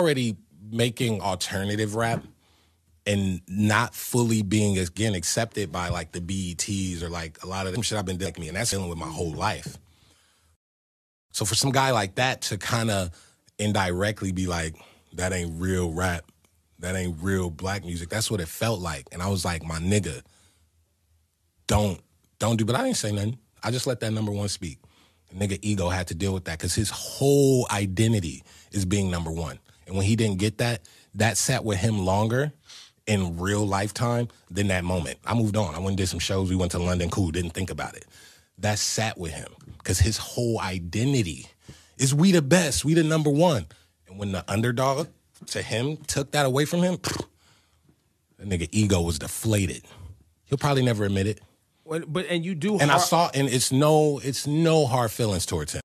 already making alternative rap and not fully being again accepted by like the BETs or like a lot of the shit I've been dealing with, and that's dealing with my whole life. So for some guy like that to kind of indirectly be like, that ain't real rap, that ain't real black music. That's what it felt like, and I was like, my nigga, don't don't do. But I didn't say nothing. I just let that number one speak. The nigga ego had to deal with that because his whole identity is being number one. And when he didn't get that, that sat with him longer in real lifetime than that moment. I moved on. I went and did some shows. We went to London. Cool. Didn't think about it. That sat with him because his whole identity is we the best. We the number one. And when the underdog to him took that away from him, the that nigga ego was deflated. He'll probably never admit it. But, but and you do. And har- I saw, and it's no, it's no hard feelings towards him.